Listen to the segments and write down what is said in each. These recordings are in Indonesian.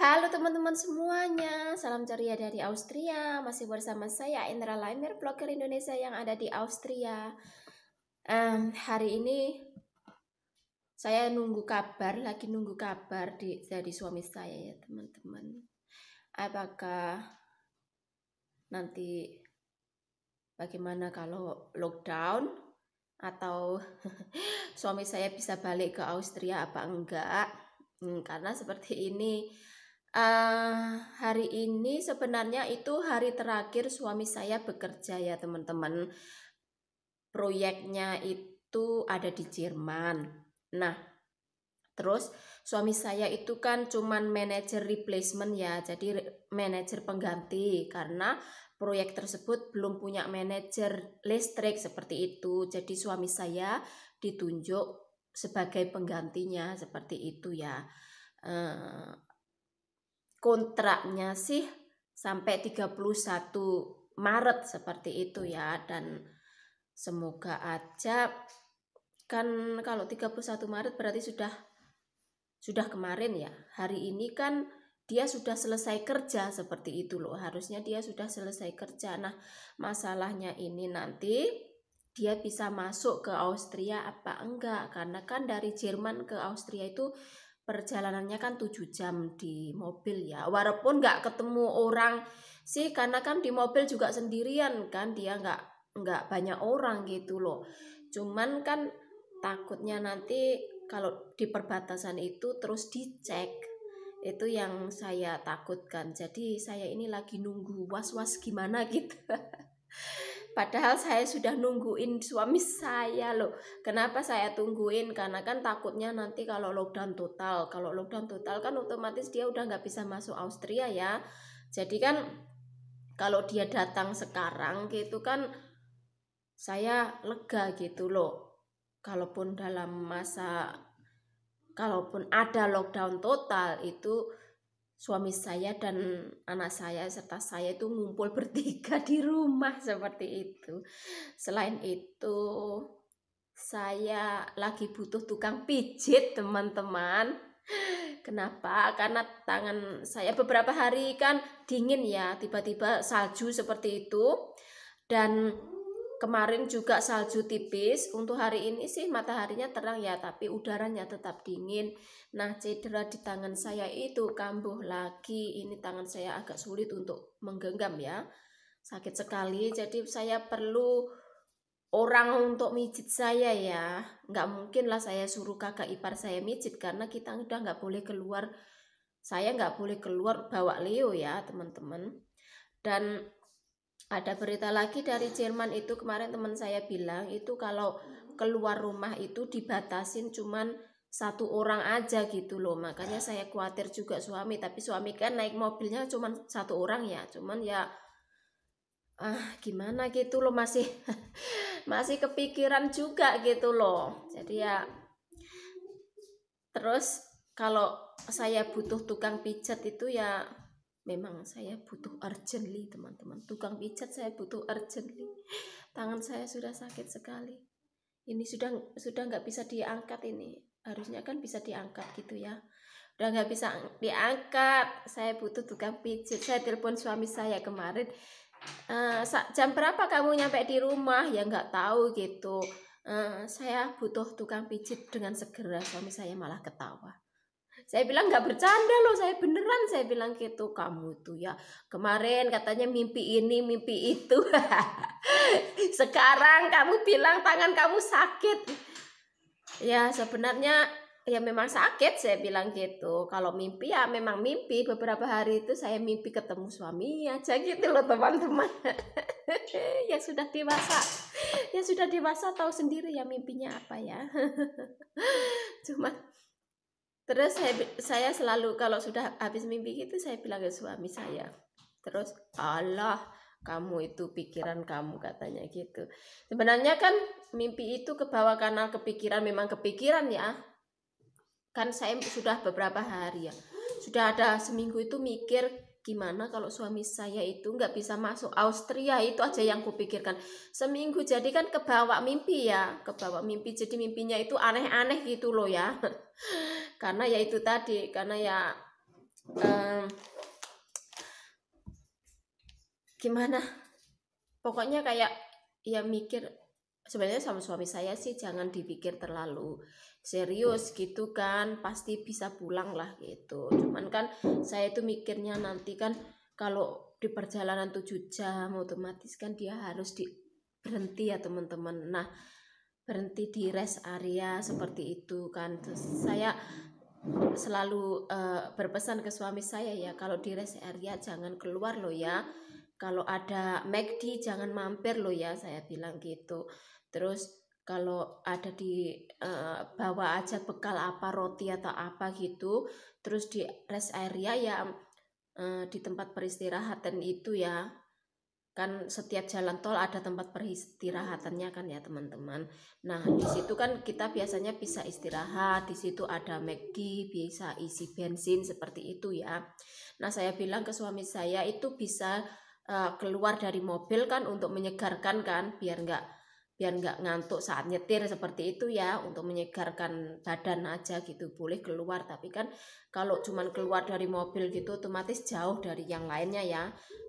Halo teman-teman semuanya, salam ceria dari Austria. Masih bersama saya Indra Laimer, blogger Indonesia yang ada di Austria. Um, hari ini saya nunggu kabar, lagi nunggu kabar di, dari suami saya ya teman-teman. Apakah nanti bagaimana kalau lockdown atau suami saya bisa balik ke Austria apa enggak? Hmm, karena seperti ini Uh, hari ini sebenarnya itu hari terakhir suami saya bekerja ya teman-teman. Proyeknya itu ada di Jerman. Nah, terus suami saya itu kan cuman manajer replacement ya, jadi manajer pengganti karena proyek tersebut belum punya manajer listrik seperti itu. Jadi suami saya ditunjuk sebagai penggantinya seperti itu ya. Eh, kontraknya sih sampai 31 Maret seperti itu ya dan semoga aja kan kalau 31 Maret berarti sudah sudah kemarin ya. Hari ini kan dia sudah selesai kerja seperti itu loh. Harusnya dia sudah selesai kerja. Nah, masalahnya ini nanti dia bisa masuk ke Austria apa enggak? Karena kan dari Jerman ke Austria itu perjalanannya kan 7 jam di mobil ya walaupun nggak ketemu orang sih karena kan di mobil juga sendirian kan dia nggak nggak banyak orang gitu loh cuman kan takutnya nanti kalau di perbatasan itu terus dicek itu yang saya takutkan jadi saya ini lagi nunggu was-was gimana gitu Padahal saya sudah nungguin suami saya loh. Kenapa saya tungguin? Karena kan takutnya nanti kalau lockdown total. Kalau lockdown total kan otomatis dia udah nggak bisa masuk Austria ya. Jadi kan kalau dia datang sekarang gitu kan saya lega gitu loh kalaupun dalam masa kalaupun ada lockdown total itu suami saya dan anak saya serta saya itu ngumpul bertiga di rumah seperti itu. Selain itu, saya lagi butuh tukang pijit, teman-teman. Kenapa? Karena tangan saya beberapa hari kan dingin ya, tiba-tiba salju seperti itu. Dan kemarin juga salju tipis. Untuk hari ini sih mataharinya terang ya, tapi udaranya tetap dingin. Nah, cedera di tangan saya itu kambuh lagi. Ini tangan saya agak sulit untuk menggenggam ya. Sakit sekali, jadi saya perlu orang untuk mijit saya ya. Nggak mungkin lah saya suruh kakak ipar saya mijit karena kita udah nggak boleh keluar. Saya nggak boleh keluar bawa Leo ya, teman-teman. Dan ada berita lagi dari Jerman itu kemarin teman saya bilang itu kalau keluar rumah itu dibatasin cuman satu orang aja gitu loh makanya ya. saya khawatir juga suami tapi suami kan naik mobilnya cuman satu orang ya cuman ya ah gimana gitu loh masih masih kepikiran juga gitu loh jadi ya terus kalau saya butuh tukang pijat itu ya memang saya butuh urgently teman-teman tukang pijat saya butuh urgently tangan saya sudah sakit sekali ini sudah sudah nggak bisa diangkat ini harusnya kan bisa diangkat gitu ya udah nggak bisa diangkat saya butuh tukang pijat saya telepon suami saya kemarin e, jam berapa kamu nyampe di rumah ya nggak tahu gitu e, saya butuh tukang pijat dengan segera suami saya malah ketawa saya bilang nggak bercanda loh saya beneran saya bilang gitu kamu tuh ya kemarin katanya mimpi ini mimpi itu sekarang kamu bilang tangan kamu sakit ya sebenarnya ya memang sakit saya bilang gitu kalau mimpi ya memang mimpi beberapa hari itu saya mimpi ketemu suami aja gitu loh teman-teman ya sudah dewasa ya sudah dewasa tahu sendiri ya mimpinya apa ya cuman Terus saya, saya selalu kalau sudah habis mimpi gitu saya bilang ke suami saya. Terus Allah kamu itu pikiran kamu katanya gitu. Sebenarnya kan mimpi itu ke bawah kanal kepikiran memang kepikiran ya. Kan saya sudah beberapa hari ya. Sudah ada seminggu itu mikir gimana kalau suami saya itu nggak bisa masuk Austria itu aja yang kupikirkan seminggu jadi kan kebawa mimpi ya kebawa mimpi jadi mimpinya itu aneh-aneh gitu loh ya karena ya itu tadi karena ya um, gimana pokoknya kayak ya mikir sebenarnya sama suami saya sih jangan dipikir terlalu serius gitu kan pasti bisa pulang lah gitu cuman kan saya itu mikirnya nanti kan kalau di perjalanan 7 jam otomatis kan dia harus di berhenti ya teman-teman nah berhenti di rest area seperti itu kan Terus saya selalu uh, berpesan ke suami saya ya kalau di rest area jangan keluar lo ya kalau ada McD jangan mampir lo ya saya bilang gitu terus kalau ada di uh, bawa aja bekal apa roti atau apa gitu terus di rest area ya uh, di tempat peristirahatan itu ya kan setiap jalan tol ada tempat peristirahatannya kan ya teman-teman. Nah di situ kan kita biasanya bisa istirahat, di situ ada McD, bisa isi bensin seperti itu ya. Nah saya bilang ke suami saya itu bisa uh, keluar dari mobil kan untuk menyegarkan kan biar nggak biar nggak ngantuk saat nyetir seperti itu ya untuk menyegarkan badan aja gitu boleh keluar tapi kan kalau cuman keluar dari mobil gitu otomatis jauh dari yang lainnya ya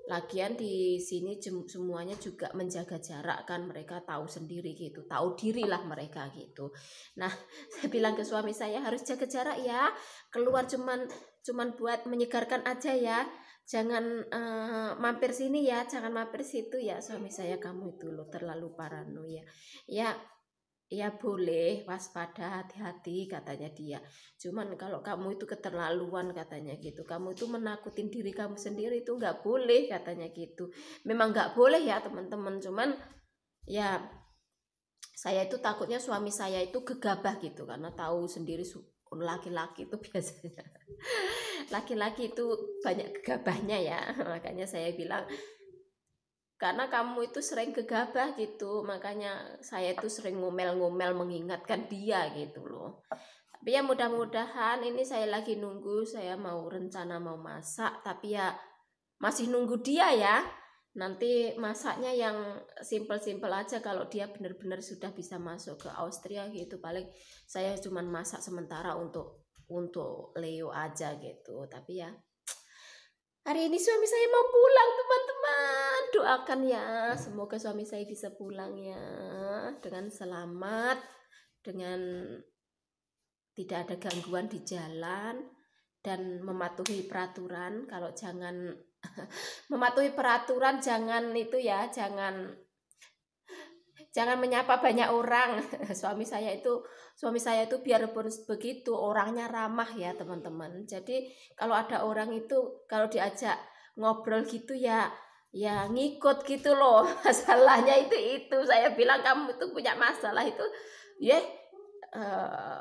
lagian di sini semuanya juga menjaga jarak kan mereka tahu sendiri gitu tahu dirilah mereka gitu nah saya bilang ke suami saya harus jaga jarak ya keluar cuman cuman buat menyegarkan aja ya jangan uh, mampir sini ya jangan mampir situ ya suami saya kamu itu loh terlalu parano ya ya Iya boleh waspada hati-hati katanya dia cuman kalau kamu itu keterlaluan katanya gitu kamu itu menakutin diri kamu sendiri itu nggak boleh katanya gitu memang nggak boleh ya teman-teman cuman ya saya itu takutnya suami saya itu gegabah gitu karena tahu sendiri laki-laki itu biasanya laki-laki itu banyak gegabahnya ya makanya saya bilang karena kamu itu sering gegabah gitu makanya saya itu sering ngomel-ngomel mengingatkan dia gitu loh tapi ya mudah-mudahan ini saya lagi nunggu saya mau rencana mau masak tapi ya masih nunggu dia ya nanti masaknya yang simple-simple aja kalau dia benar-benar sudah bisa masuk ke Austria gitu paling saya cuman masak sementara untuk untuk Leo aja gitu tapi ya hari ini suami saya mau pulang teman doakan ya semoga suami saya bisa pulang ya dengan selamat dengan tidak ada gangguan di jalan dan mematuhi peraturan kalau jangan mematuhi peraturan jangan itu ya jangan jangan menyapa banyak orang suami saya itu suami saya itu biarpun begitu orangnya ramah ya teman-teman jadi kalau ada orang itu kalau diajak ngobrol gitu ya ya ngikut gitu loh masalahnya itu itu saya bilang kamu itu punya masalah itu ya yeah, uh,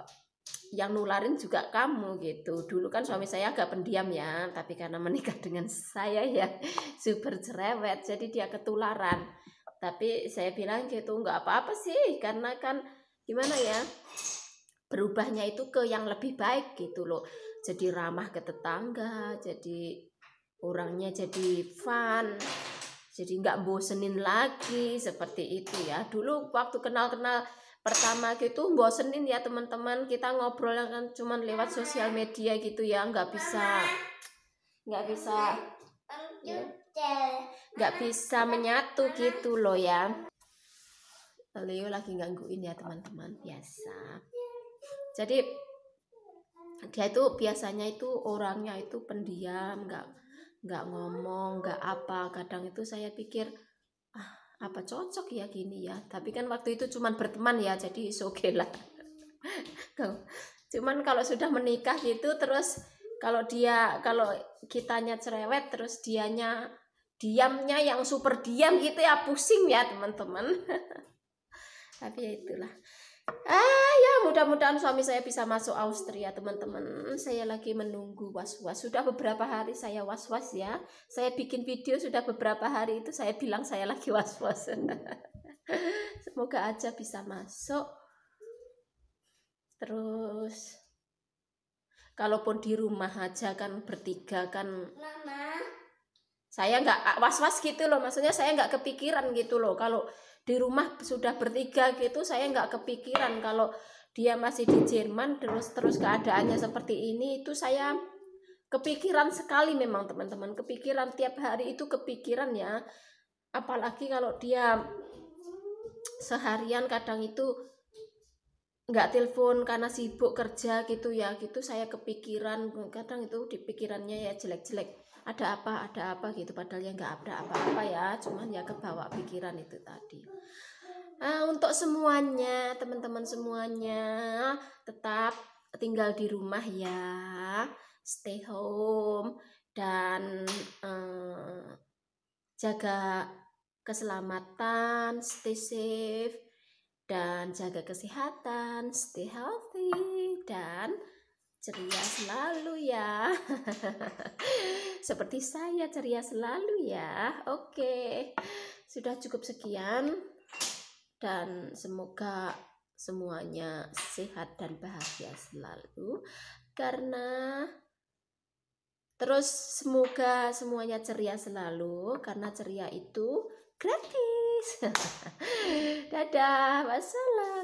yang nularin juga kamu gitu dulu kan suami saya agak pendiam ya tapi karena menikah dengan saya ya super cerewet jadi dia ketularan tapi saya bilang gitu nggak apa-apa sih karena kan gimana ya berubahnya itu ke yang lebih baik gitu loh jadi ramah ke tetangga jadi orangnya jadi fun jadi nggak bosenin lagi seperti itu ya dulu waktu kenal-kenal pertama gitu bosenin ya teman-teman kita ngobrol kan cuma lewat sosial media gitu ya nggak bisa nggak bisa ya, nggak bisa menyatu gitu loh ya Leo lagi gangguin ya teman-teman biasa jadi dia itu biasanya itu orangnya itu pendiam nggak nggak ngomong nggak apa kadang itu saya pikir ah, apa cocok ya gini ya tapi kan waktu itu cuman berteman ya jadi oke lah cuman kalau sudah menikah gitu terus kalau dia kalau kitanya cerewet terus dianya diamnya yang super diam gitu ya pusing ya teman-teman tapi ya itulah ah ya mudah-mudahan suami saya bisa masuk Austria teman-teman saya lagi menunggu was-was sudah beberapa hari saya was-was ya saya bikin video sudah beberapa hari itu saya bilang saya lagi was-was semoga aja bisa masuk terus kalaupun di rumah aja kan bertiga kan Mama. Nah, nah saya nggak ah, was-was gitu loh maksudnya saya nggak kepikiran gitu loh kalau di rumah sudah bertiga gitu saya nggak kepikiran kalau dia masih di Jerman terus terus keadaannya seperti ini itu saya kepikiran sekali memang teman-teman kepikiran tiap hari itu kepikiran ya apalagi kalau dia seharian kadang itu nggak telepon karena sibuk kerja gitu ya gitu saya kepikiran kadang itu di pikirannya ya jelek-jelek ada apa ada apa gitu padahal ya nggak ada apa-apa ya cuman ya kebawa pikiran itu tadi nah, untuk semuanya teman-teman semuanya tetap tinggal di rumah ya stay home dan eh, jaga keselamatan stay safe dan jaga kesehatan stay healthy dan ceria selalu ya Seperti saya ceria selalu ya. Oke. Sudah cukup sekian dan semoga semuanya sehat dan bahagia selalu karena terus semoga semuanya ceria selalu karena ceria itu gratis. Dadah, wassalam.